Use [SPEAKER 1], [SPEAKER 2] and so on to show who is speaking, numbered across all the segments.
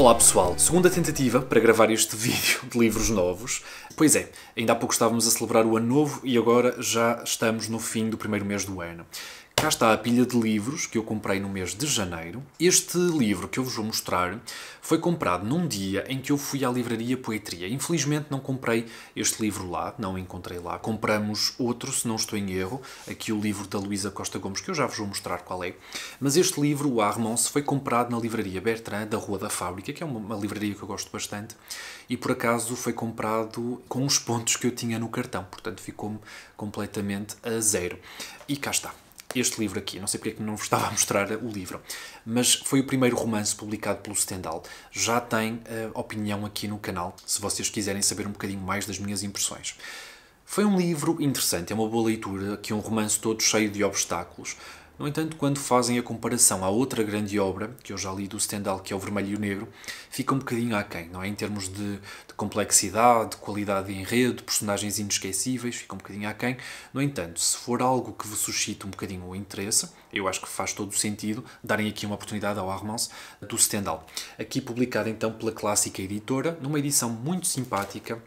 [SPEAKER 1] Olá pessoal, segunda tentativa para gravar este vídeo de livros novos. Pois é, ainda há pouco estávamos a celebrar o ano novo e agora já estamos no fim do primeiro mês do ano. Cá está a pilha de livros que eu comprei no mês de janeiro. Este livro que eu vos vou mostrar foi comprado num dia em que eu fui à livraria Poetria. Infelizmente não comprei este livro lá, não encontrei lá. Compramos outro, se não estou em erro, aqui o livro da Luísa Costa Gomes, que eu já vos vou mostrar qual é. Mas este livro, o Armance, foi comprado na livraria Bertrand, da Rua da Fábrica, que é uma, livraria que eu gosto bastante, e por acaso foi comprado com os pontos que eu tinha no cartão, portanto ficou-me completamente a zero. E cá está este livro aqui. Não sei porque é que não vos estava a mostrar o livro, mas foi o primeiro romance publicado pelo Stendhal. Já tem uh, opinião aqui no canal, se vocês quiserem saber um bocadinho mais das minhas impressões. Foi um livro interessante, é uma boa leitura, que um romance todo cheio de obstáculos, no entanto, quando fazem a comparação à outra grande obra, que eu já li do Stendhal, que é o Vermelho e o Negro, fica um bocadinho aquém, não é? Em termos de, de complexidade, de qualidade de enredo, personagens inesquecíveis, fica um bocadinho aquém. No entanto, se for algo que vos suscite um bocadinho o interesse, eu acho que faz todo o sentido darem aqui uma oportunidade ao Armands do Stendhal. Aqui publicado então pela Clássica Editora, numa edição muito simpática,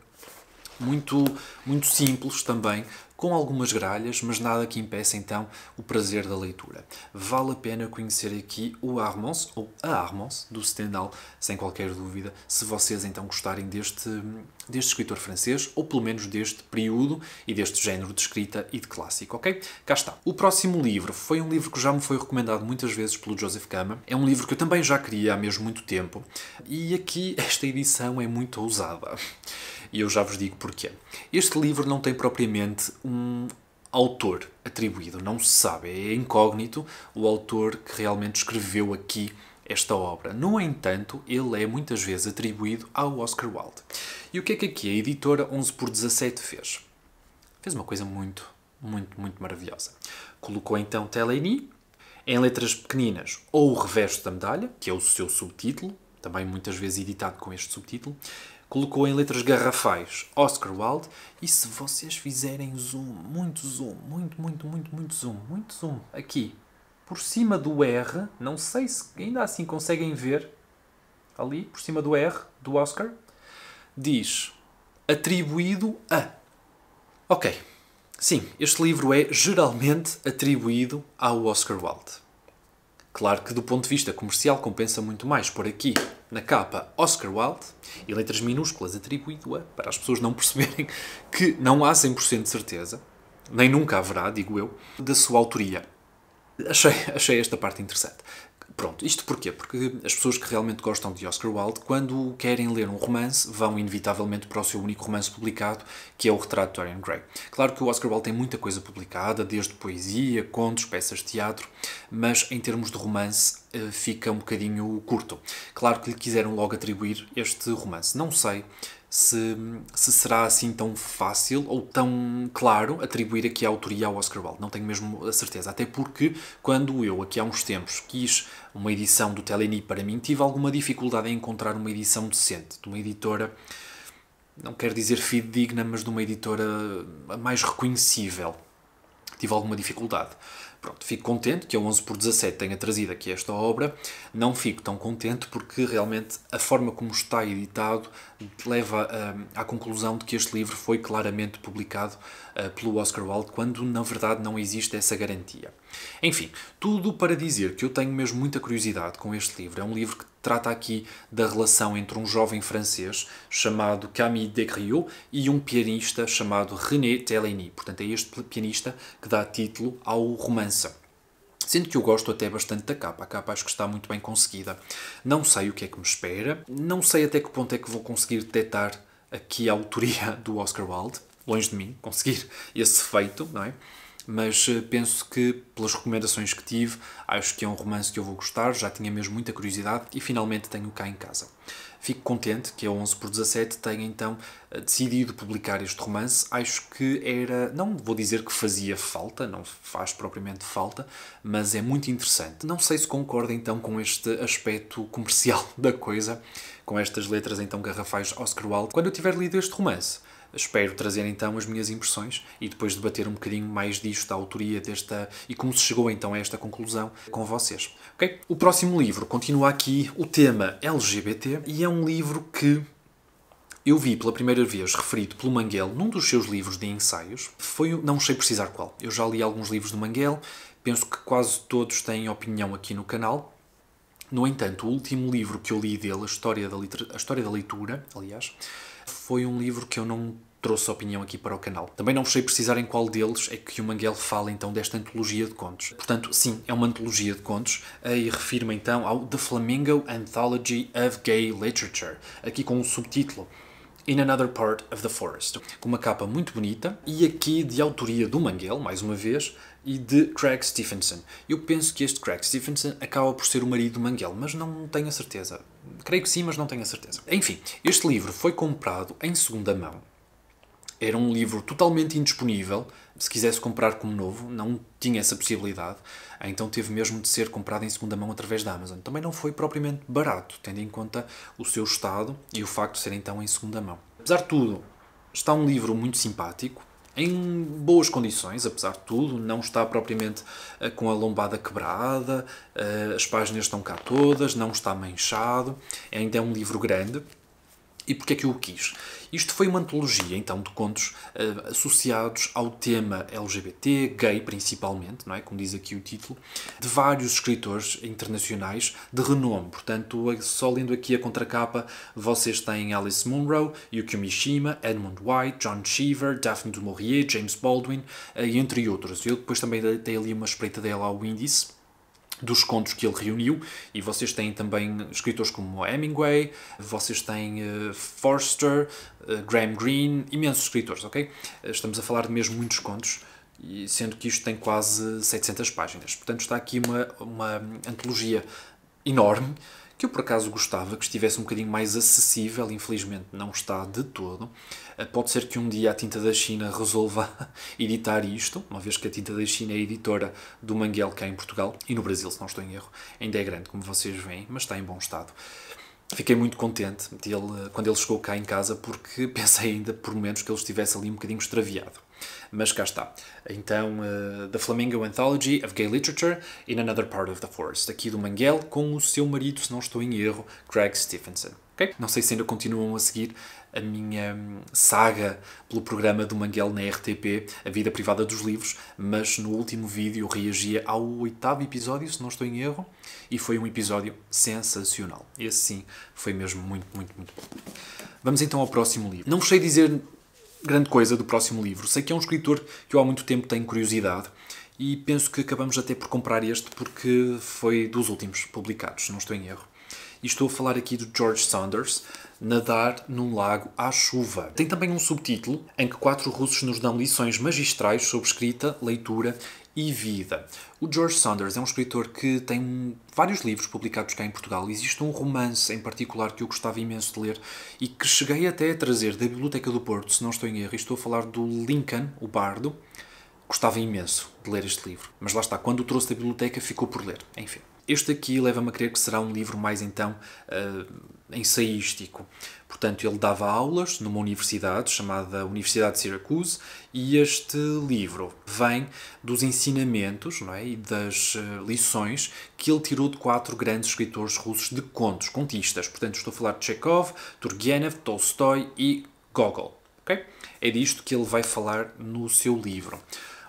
[SPEAKER 1] muito, muito simples também, com algumas gralhas, mas nada que impeça então o prazer da leitura. Vale a pena conhecer aqui o Armons, ou a Armons, do Stendhal, sem qualquer dúvida, se vocês então gostarem deste, deste escritor francês, ou pelo menos deste período e deste género de escrita e de clássico, ok? Cá está. O próximo livro foi um livro que já me foi recomendado muitas vezes pelo Joseph Kama É um livro que eu também já queria há mesmo muito tempo, e aqui esta edição é muito ousada e eu já vos digo porquê. Este livro não tem propriamente um autor atribuído, não se sabe, é incógnito o autor que realmente escreveu aqui esta obra. No entanto, ele é muitas vezes atribuído ao Oscar Wilde. E o que é que aqui a editora 11 por 17 fez? Fez uma coisa muito, muito, muito maravilhosa. Colocou então Teleni em letras pequeninas ou o reverso da medalha, que é o seu subtítulo, também muitas vezes editado com este subtítulo, colocou em letras garrafais Oscar Wilde. E se vocês fizerem zoom, muito zoom, muito, muito, muito, muito zoom, muito zoom, aqui, por cima do R, não sei se ainda assim conseguem ver, ali, por cima do R, do Oscar, diz atribuído a. Ok, sim, este livro é geralmente atribuído ao Oscar Wilde. Claro que do ponto de vista comercial compensa muito mais por aqui na capa Oscar Wilde, e letras minúsculas atribuído-a, para as pessoas não perceberem que não há 100% de certeza, nem nunca haverá, digo eu, da sua autoria. Achei, achei esta parte interessante. Pronto, isto porquê? Porque as pessoas que realmente gostam de Oscar Wilde, quando querem ler um romance, vão inevitavelmente para o seu único romance publicado, que é o Retrato de Dorian Gray. Claro que o Oscar Wilde tem muita coisa publicada, desde poesia, contos, peças de teatro, mas em termos de romance eh, fica um bocadinho curto. Claro que lhe quiseram logo atribuir este romance. Não sei se, se será assim tão fácil ou tão claro atribuir aqui a autoria ao Oscar Wilde. Não tenho mesmo a certeza. Até porque, quando eu, aqui há uns tempos, quis uma edição do Teleni para mim, tive alguma dificuldade em encontrar uma edição decente, de uma editora não quero dizer fidedigna, mas de uma editora mais reconhecível. Tive alguma dificuldade. Pronto, fico contente que a 11 por 17 tenha trazido aqui esta obra. Não fico tão contente porque realmente a forma como está editado leva hum, à conclusão de que este livro foi claramente publicado eh, pelo Oscar Wilde, quando na verdade não existe essa garantia. Enfim, tudo para dizer que eu tenho mesmo muita curiosidade com este livro. É um livro que trata aqui da relação entre um jovem francês chamado Camille Descriaux e um pianista chamado René Telligny. Portanto, é este pianista que dá título ao romance. Sendo que eu gosto até bastante da capa, a capa acho que está muito bem conseguida. Não sei o que é que me espera, não sei até que ponto é que vou conseguir detectar aqui a autoria do Oscar Wilde, longe de mim conseguir esse feito, não é? Mas eh, penso que, pelas recomendações que tive, acho que é um romance que eu vou gostar, já tinha mesmo muita curiosidade e finalmente tenho cá em casa. Fico contente que a 11 por 17 tenha então eh, decidido publicar este romance. Acho que era, não vou dizer que fazia falta, não faz propriamente falta, mas é muito interessante. Não sei se concorda então com este aspecto comercial da coisa, com estas letras então garrafais Oscar Wilde. Quando eu tiver lido este romance, espero trazer então as minhas impressões e depois debater um bocadinho mais disto, da autoria desta e como se chegou então a esta conclusão com vocês. Okay? O próximo livro continua aqui o tema LGBT e é um livro que eu vi pela primeira vez referido pelo Manguel num dos seus livros de ensaios. Foi, não sei precisar qual. Eu já li alguns livros do Manguel, penso que quase todos têm opinião aqui no canal. No entanto, o último livro que eu li dele, a História da, Liter a História da Leitura, aliás, foi um livro que eu não trouxe opinião aqui para o canal. Também não sei precisar em qual deles é que o Manguel fala então desta antologia de contos. Portanto, sim, é uma antologia de contos eh, e refirma então ao The Flamingo Anthology of Gay Literature, aqui com um subtítulo In Another Part of the Forest, com uma capa muito bonita e aqui de autoria do Manguel, mais uma vez, e de Craig Stephenson. Eu penso que este Craig Stephenson acaba por ser o marido do Manguel, mas não tenho a certeza. Creio que sim, mas não tenho a certeza. Enfim, este livro foi comprado em segunda mão. Era um livro totalmente indisponível. Se quisesse comprar como novo, não tinha essa possibilidade. Ah, então teve mesmo de ser comprado em segunda mão através da Amazon. Também não foi propriamente barato, tendo em conta o seu estado e o facto de ser então em segunda mão. Apesar de tudo, está um livro muito simpático, em boas condições, apesar de tudo, não está propriamente ah, com a lombada quebrada, ah, as páginas estão cá todas, não está manchado, ainda é um livro grande, e porquê é que eu o quis? Isto foi uma antologia, então, de contos uh, associados ao tema LGBT, gay principalmente, não é? como diz aqui o título, de vários escritores internacionais de renome. Portanto, só lendo aqui a contracapa, vocês têm Alice Munro, Yukio Mishima, Edmund White, John Cheever, Daphne du Maurier, James Baldwin, uh, entre outros. Eu depois também dei ali uma espreita dela ao índice dos contos que ele reuniu, e vocês têm também escritores como Hemingway, vocês têm uh, Forster, uh, Graham Greene, imensos escritores, ok? Estamos a falar de mesmo muitos contos, e sendo que isto tem quase 700 páginas. Portanto, está aqui uma, uma antologia enorme que eu por acaso gostava que estivesse um bocadinho mais acessível, infelizmente não está de todo. Eh, pode ser que um dia a Tinta da China resolva editar isto, uma vez que a Tinta da China é editora do Manguel cá em Portugal e no Brasil, se não estou em erro. Ainda é grande, como vocês veem, mas está em bom estado. Fiquei muito contente dele, quando ele chegou cá em casa porque pensei ainda, por menos, que ele estivesse ali um bocadinho extraviado. Mas cá está. Então, uh, The Flamingo Anthology of Gay Literature in Another Part of the Forest, aqui do Manguel, com o seu marido, se não estou em erro, Craig Stephenson. Okay? Não sei se ainda continuam a seguir a minha hum, saga pelo programa do Manguel na RTP, A Vida Privada dos Livros, mas no último vídeo reagia ao oitavo episódio, se não estou em erro, e foi um episódio sensacional. Esse sim foi mesmo muito, muito, muito bom. Vamos então ao próximo livro. Não vos sei dizer grande coisa do próximo livro. Sei que é um escritor que eu há muito tempo tenho curiosidade e penso que acabamos até por comprar este porque foi dos últimos publicados, não estou em erro. E estou a falar aqui do George Saunders, Nadar num Lago à Chuva. Tem também um subtítulo em que quatro russos nos dão lições magistrais sobre escrita, leitura e vida. O George Saunders é um escritor que tem vários livros publicados cá em Portugal. Existe um romance em particular que eu gostava imenso de ler e que cheguei até a trazer da Biblioteca do Porto, se não estou em erro, e estou a falar do Lincoln, o Bardo. Gostava imenso de ler este livro, mas lá está, quando o trouxe da biblioteca ficou por ler. Enfim. Este aqui leva-me a crer que será um livro mais então uh, ensaístico, Portanto, ele dava aulas numa universidade chamada Universidade de Syracuse e este livro vem dos ensinamentos não é, e das eh, lições que ele tirou de quatro grandes escritores russos de contos, contistas. Portanto, estou a falar de Chekhov, Turgenev, Tolstói e Gogol. Okay? É disto que ele vai falar no seu livro.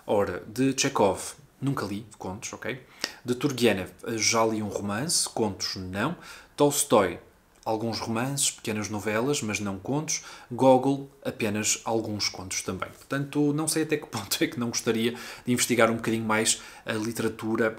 [SPEAKER 1] Ora, de Chekhov, nunca li contos, ok? De Turgenev, eh, já li um romance, contos não. Tolstói, alguns romances, pequenas novelas, mas não contos. Gogol, apenas alguns contos também. Portanto, não sei até que ponto é que não gostaria de investigar um bocadinho mais a literatura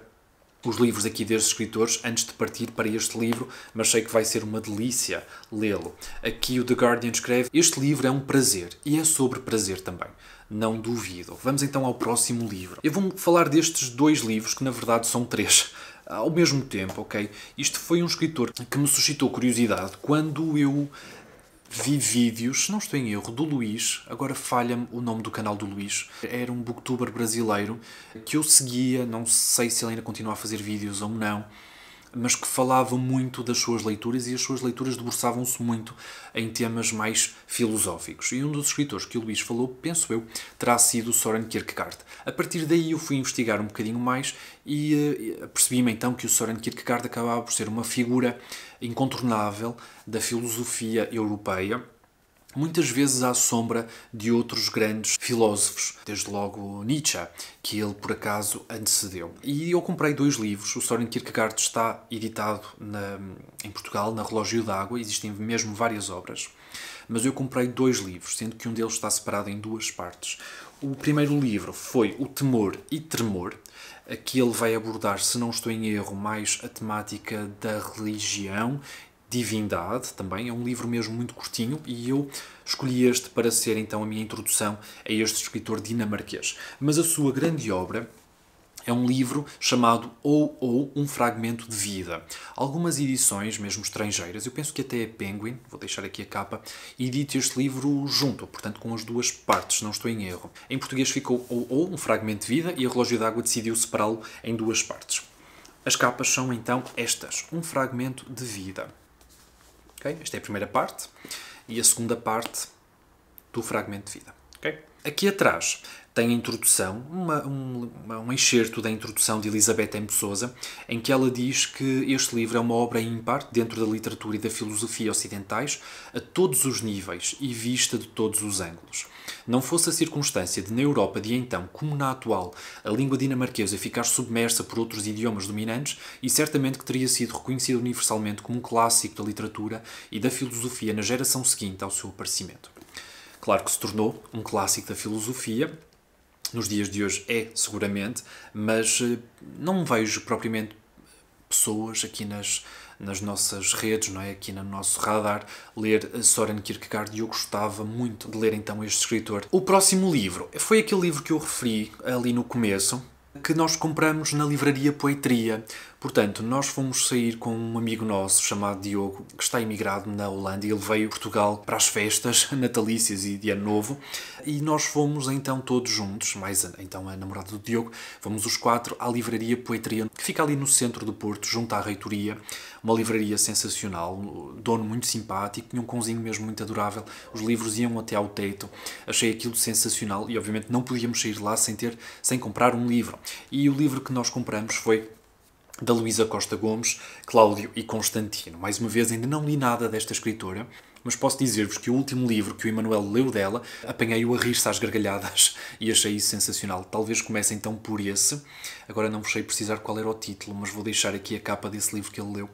[SPEAKER 1] os livros aqui destes escritores antes de partir para este livro, mas sei que vai ser uma delícia lê-lo. Aqui o The Guardian escreve: Este livro é um prazer e é sobre prazer também. Não duvido. Vamos então ao próximo livro. Eu vou falar destes dois livros, que na verdade são três, ao mesmo tempo, ok? Isto foi um escritor que me suscitou curiosidade quando eu vi vídeos, se não estou em erro, do Luís, agora falha-me o nome do canal do Luís, era um booktuber brasileiro que eu seguia, não sei se ele ainda continua a fazer vídeos ou não, mas que falava muito das suas leituras e as suas leituras debruçavam-se muito em temas mais filosóficos. E um dos escritores que o Luís falou, penso eu, terá sido Soren Kierkegaard. A partir daí eu fui investigar um bocadinho mais e eh, percebi-me então que o Soren Kierkegaard acabava por ser uma figura incontornável da filosofia europeia muitas vezes à sombra de outros grandes filósofos, desde logo Nietzsche, que ele por acaso antecedeu. E eu comprei dois livros. O Soren Kierkegaard está editado na, em Portugal, na Relógio d'Água, existem mesmo várias obras. Mas eu comprei dois livros, sendo que um deles está separado em duas partes. O primeiro livro foi O Temor e Tremor, aqui ele vai abordar, se não estou em erro, mais a temática da religião Divindade também. É um livro mesmo muito curtinho e eu escolhi este para ser então a minha introdução a este escritor dinamarquês. Mas a sua grande obra é um livro chamado Ou Ou Um Fragmento de Vida. Algumas edições, mesmo estrangeiras, eu penso que até a é Penguin, vou deixar aqui a capa, edita este livro junto, portanto com as duas partes, não estou em erro. Em português ficou Ou Ou Um Fragmento de Vida e a Relógio d'Água decidiu separá-lo em duas partes. As capas são então estas: Um Fragmento de Vida Okay? Esta é a primeira parte e a segunda parte do fragmento de vida. Okay? Aqui atrás tem a introdução, uma, um, um excerto da introdução de Elizabeth M. Souza, em que ela diz que este livro é uma obra ímpar dentro da literatura e da filosofia ocidentais a todos os níveis e vista de todos os ângulos. Não fosse a circunstância de na Europa de então, como na atual, a língua dinamarquesa ficar submersa por outros idiomas dominantes, e certamente que teria sido reconhecido universalmente como um clássico da literatura e da filosofia na geração seguinte ao seu aparecimento. Claro que se tornou um clássico da filosofia, nos dias de hoje é, seguramente, mas eh, não vejo propriamente pessoas aqui nas, nas nossas redes, não é? aqui no nosso radar, ler eh, Soren Kierkegaard e eu gostava muito de ler então este escritor. O próximo livro foi aquele livro que eu referi ali no começo, que nós compramos na livraria Poetria. Portanto, nós fomos sair com um amigo nosso chamado Diogo, que está imigrado na Holanda e ele veio a Portugal para as festas natalícias e de Ano Novo. E nós fomos então todos juntos, mais a, então a namorada do Diogo, fomos os quatro à livraria Poetria, que fica ali no centro do Porto, junto à reitoria. Uma livraria sensacional, dono muito simpático, tinha um cãozinho mesmo muito adorável. Os livros iam até ao teto. Achei aquilo sensacional e obviamente não podíamos sair lá sem ter, sem comprar um livro. E o livro que nós compramos foi da Luísa Costa Gomes, Cláudio e Constantino. Mais uma vez, ainda não li nada desta escritora, mas posso dizer-vos que o último livro que o Emanuel leu dela, apanhei-o a rir-se às gargalhadas e achei isso sensacional. Talvez comece então por esse. Agora não vos sei precisar qual era o título, mas vou deixar aqui a capa desse livro que ele leu.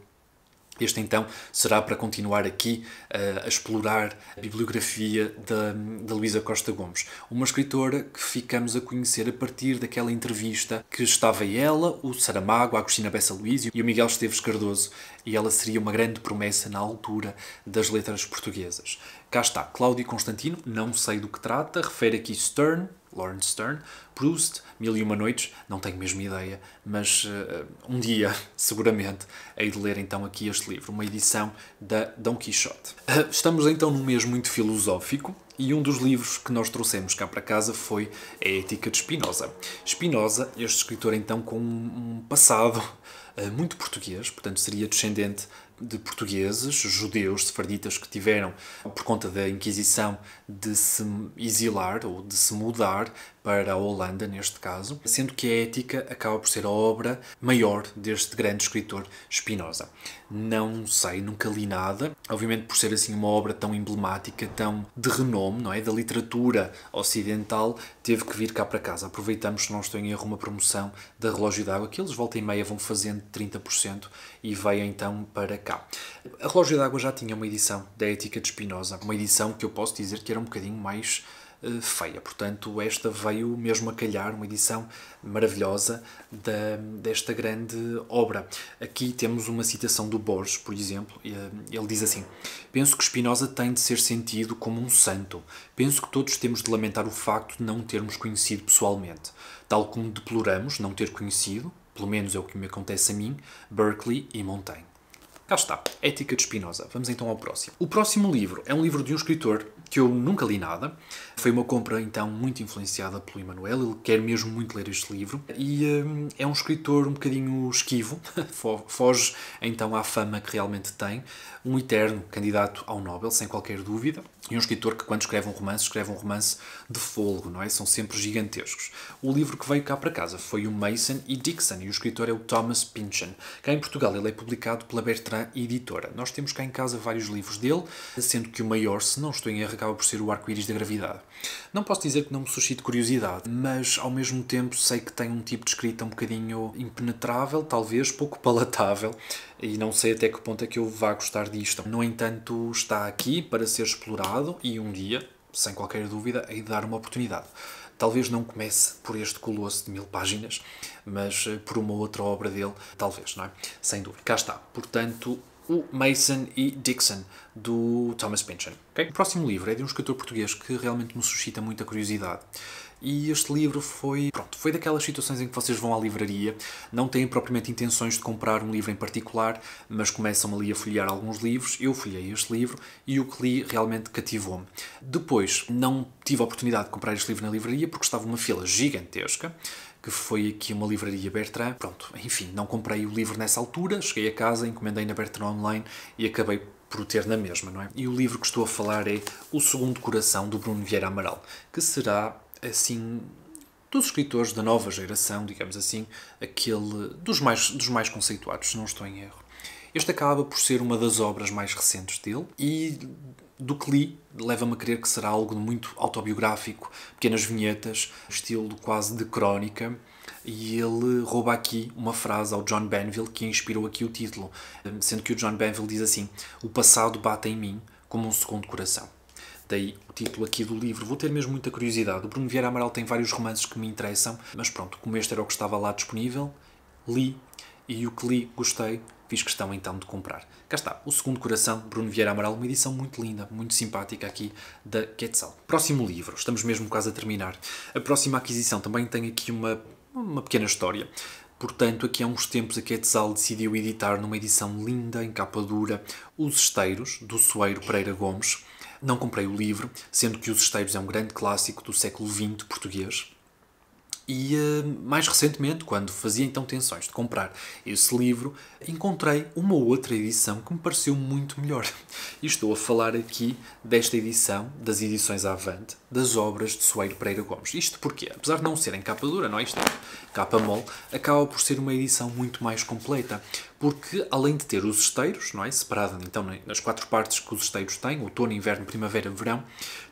[SPEAKER 1] Este então será para continuar aqui uh, a explorar a bibliografia da, da Luísa Costa Gomes, uma escritora que ficamos a conhecer a partir daquela entrevista que estava ela, o Saramago, a Agostina Bessa Luís e o Miguel Esteves Cardoso, e ela seria uma grande promessa na altura das letras portuguesas. Cá está, Cláudio Constantino, não sei do que trata, refere aqui Stern, Lawrence Stern, Proust, Mil e Uma Noites, não tenho mesmo ideia, mas uh, um dia, seguramente, hei de ler então aqui este livro, uma edição da Dom Quixote. Uh, estamos então num mês muito filosófico e um dos livros que nós trouxemos cá para casa foi A Ética de Spinoza. Spinoza, este escritor então com um passado eh, muito português, portanto seria descendente de portugueses, judeus, sefarditas, que tiveram, por conta da Inquisição, de se exilar ou de se mudar para a Holanda, neste caso, sendo que a ética acaba por ser a obra maior deste grande escritor Spinoza. Não sei, nunca li nada, obviamente por ser assim uma obra tão emblemática, tão de renome, não é? Da literatura ocidental, teve que vir cá para casa. Aproveitamos, se não estou em erro, uma promoção da Relógio d'Água, que eles volta e meia vão fazendo 30% e veio então para cá. A Relógio d'Água já tinha uma edição da Ética de Spinoza, uma edição que eu posso dizer que era um bocadinho mais eh, feia. Portanto, esta veio mesmo a calhar, uma edição maravilhosa da, desta grande obra. Aqui temos uma citação do Borges, por exemplo, eh, ele diz assim: Penso que Spinoza tem de ser sentido como um santo. Penso que todos temos de lamentar o facto de não termos conhecido pessoalmente. Tal como deploramos não ter conhecido, pelo menos é o que me acontece a mim, Berkeley e Montaigne. Cá está, Ética de Spinoza. Vamos então ao próximo. O próximo livro é um livro de um escritor que eu nunca li nada. Foi uma compra, então, muito influenciada pelo Emanuel. Ele quer mesmo muito ler este livro. E hum, é um escritor um bocadinho esquivo. Foge, então, à fama que realmente tem. Um eterno candidato ao Nobel, sem qualquer dúvida. E um escritor que, quando escreve um romance, escreve um romance de folgo, não é? São sempre gigantescos. O livro que veio cá para casa foi o Mason e Dixon, e o escritor é o Thomas Pynchon. Cá em Portugal ele é publicado pela Bertrand Editora. Nós temos cá em casa vários livros dele, sendo que o maior, se não estou em erro, acaba por ser o Arco-Íris da Gravidade. Não posso dizer que não me suscite curiosidade, mas ao mesmo tempo sei que tem um tipo de escrita um bocadinho impenetrável, talvez pouco palatável, e não sei até que ponto é que eu vá gostar disto. No entanto, está aqui para ser explorado e um dia, sem qualquer dúvida, hei de dar uma oportunidade. Talvez não comece por este colosso de mil páginas, mas eh, por uma outra obra dele, talvez, não é? Sem dúvida. Cá está. Portanto, o Mason e Dixon, do Thomas Pynchon. Okay? O próximo livro é de um escritor português que realmente me suscita muita curiosidade. E este livro foi, pronto, foi daquelas situações em que vocês vão à livraria, não têm propriamente intenções de comprar um livro em particular, mas começam ali a folhear alguns livros. Eu folhei este livro e o que li realmente cativou-me. Depois, não tive a oportunidade de comprar este livro na livraria porque estava uma fila gigantesca que foi aqui uma livraria Bertrand. Pronto, enfim, não comprei o livro nessa altura, cheguei a casa, encomendei na Bertrand Online e acabei por o ter na mesma, não é? E o livro que estou a falar é O Segundo Coração, do Bruno Vieira Amaral, que será assim dos escritores da nova geração, digamos assim, aquele dos mais, dos mais conceituados, se não estou em erro. Este acaba por ser uma das obras mais recentes dele e do que li leva-me a crer que será algo muito autobiográfico, pequenas vinhetas, estilo quase de crónica, e ele rouba aqui uma frase ao John Banville que inspirou aqui o título, sendo que o John Banville diz assim: "O passado bate em mim como um segundo coração" daí o título aqui do livro. Vou ter mesmo muita curiosidade. O Bruno Vieira Amaral tem vários romances que me interessam, mas pronto, como este era o que estava lá disponível, li e o que li gostei, fiz questão então de comprar. Cá está, o segundo coração, Bruno Vieira Amaral, uma edição muito linda, muito simpática aqui da Quetzal. Próximo livro, estamos mesmo quase a terminar. A próxima aquisição também tem aqui uma, uma pequena história. Portanto, aqui há uns tempos a Quetzal decidiu editar numa edição linda, em capa dura, Os Esteiros, do Soeiro Pereira Gomes, não comprei o livro, sendo que Os Esteiros é um grande clássico do século XX português. E eh, mais recentemente, quando fazia então tensões de comprar esse livro, encontrei uma outra edição que me pareceu muito melhor. E estou a falar aqui desta edição, das edições Avante, das obras de Soeiro Pereira Gomes. Isto porque, apesar de não em capa dura, não é isto, é capa mole, acaba por ser uma edição muito mais completa, porque além de ter os esteiros, não é? separado então nas quatro partes que os esteiros têm, outono, inverno, primavera, verão,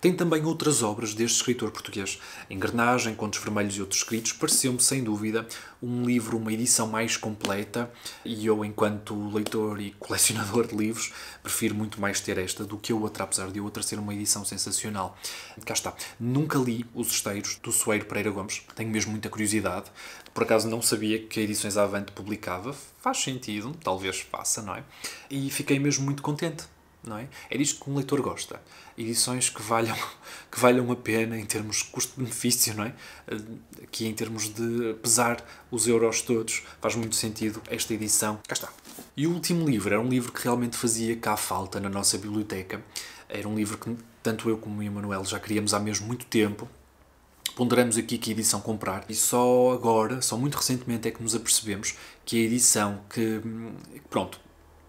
[SPEAKER 1] tem também outras obras deste escritor português. Engrenagem, Contos Vermelhos e outros escritos pareceu-me, sem dúvida, um livro, uma edição mais completa e eu, enquanto leitor e colecionador de livros, prefiro muito mais ter esta do que a outra, apesar de a outra ser uma edição sensacional. Cá está. Nunca li Os Esteiros, do Soeiro Pereira Gomes. Tenho mesmo muita curiosidade. Por acaso não sabia que a Edições Avante publicava, faz sentido, talvez faça, não é? E fiquei mesmo muito contente, não é? É disto que um leitor gosta. Edições que valham, que valham a pena em termos de custo-benefício, não é? Eh, aqui em termos de pesar os euros todos, faz muito sentido esta edição. Cá está. E o último livro era um livro que realmente fazia cá falta na nossa biblioteca. Era um livro que tanto eu como o Emanuel já queríamos há mesmo muito tempo ponderamos aqui que edição comprar e só agora, só muito recentemente é que nos apercebemos que a edição que, hum, pronto,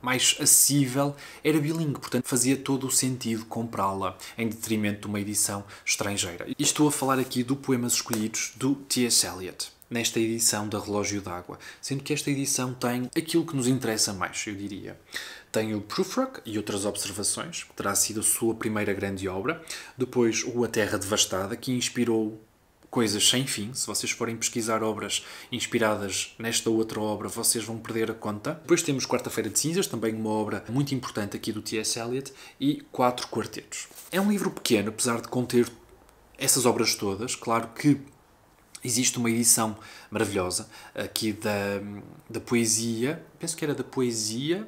[SPEAKER 1] mais acessível era bilingue, portanto fazia todo o sentido comprá-la em detrimento de uma edição estrangeira. E estou a falar aqui do Poemas Escolhidos do T.S. Eliot nesta edição da Relógio d'Água, sendo que esta edição tem aquilo que nos interessa mais, eu diria. Tem o Prufrock e outras observações, que terá sido a sua primeira grande obra, depois o A Terra Devastada, que inspirou coisas sem fim. Se vocês forem pesquisar obras inspiradas nesta outra obra, vocês vão perder a conta. Depois temos Quarta-feira de Cinzas, também uma obra muito importante aqui do T.S. Eliot, e Quatro Quartetos. É um livro pequeno, apesar de conter essas obras todas. Claro que existe uma edição maravilhosa aqui da, da poesia, penso que era da poesia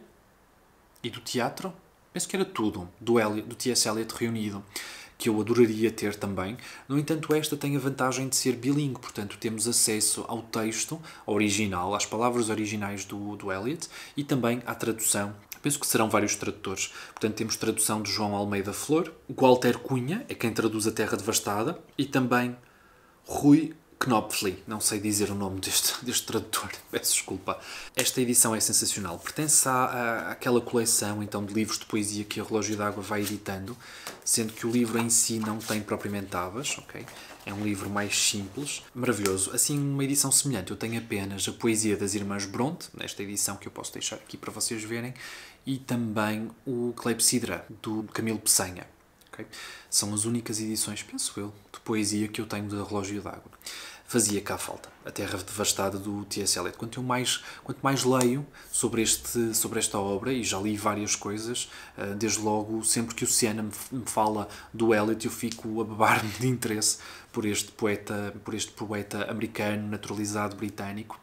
[SPEAKER 1] e do teatro, penso que era tudo, do, Eliot, do T.S. Eliot reunido que eu adoraria ter também. No entanto, esta tem a vantagem de ser bilingue, portanto, temos acesso ao texto original, às palavras originais do, do Eliot e também à tradução penso que serão vários tradutores. Portanto, temos tradução de João Almeida Flor, Walter Cunha, é quem traduz A Terra Devastada, e também Rui Knopfli, não sei dizer o nome deste, deste tradutor, peço desculpa. Esta edição é sensacional, pertence à, à, àquela coleção então de livros de poesia que o Relógio d'Água vai editando, sendo que o livro em si não tem propriamente abas, ok? É um livro mais simples, maravilhoso. Assim, uma edição semelhante, eu tenho apenas a poesia das Irmãs Bronte, nesta edição que eu posso deixar aqui para vocês verem, e também o Clepsidra, do Camilo Peçanha. Okay? São as únicas edições, penso eu, de poesia que eu tenho de Relógio d'Água. Fazia cá falta. A Terra Devastada do T.S. Eliot. Quanto, mais, quanto mais leio sobre, este, sobre esta obra, e já li várias coisas, eh, desde logo, sempre que o Siena me fala do Eliot, eu fico a babar-me de interesse por este poeta, por este poeta americano, naturalizado britânico.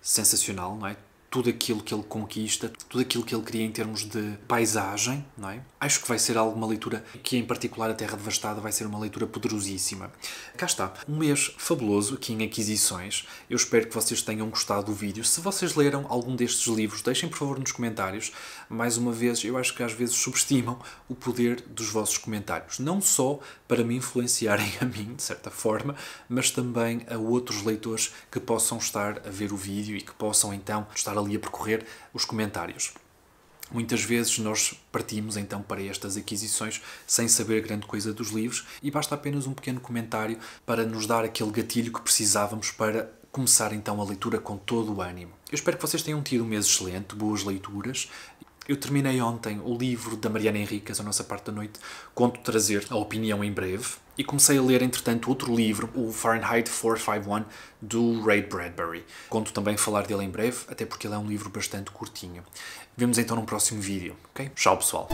[SPEAKER 1] Sensacional, não é? tudo aquilo que ele conquista, tudo aquilo que ele cria em termos de paisagem, não é? Acho que vai ser alguma leitura que, em particular, a Terra Devastada vai ser uma leitura poderosíssima. Cá está, um mês fabuloso aqui em aquisições. Eu espero que vocês tenham gostado do vídeo. Se vocês leram algum destes livros, deixem por favor nos comentários. Mais uma vez, eu acho que às vezes subestimam o poder dos vossos comentários, não só para me influenciarem a mim, de certa forma, mas também a outros leitores que possam estar a ver o vídeo e que possam então estar ali a percorrer os comentários. Muitas vezes nós partimos então para estas aquisições sem saber grande coisa dos livros e basta apenas um pequeno comentário para nos dar aquele gatilho que precisávamos para começar então a leitura com todo o ânimo. Eu espero que vocês tenham tido um mês excelente, boas leituras eu terminei ontem o livro da Mariana Henriques, A Nossa Parte da Noite, conto trazer a opinião em breve, e comecei a ler, entretanto, outro livro, o Fahrenheit 451, do Ray Bradbury. Conto também falar dele em breve, até porque ele é um livro bastante curtinho. Vemos então num próximo vídeo, ok? Tchau, pessoal!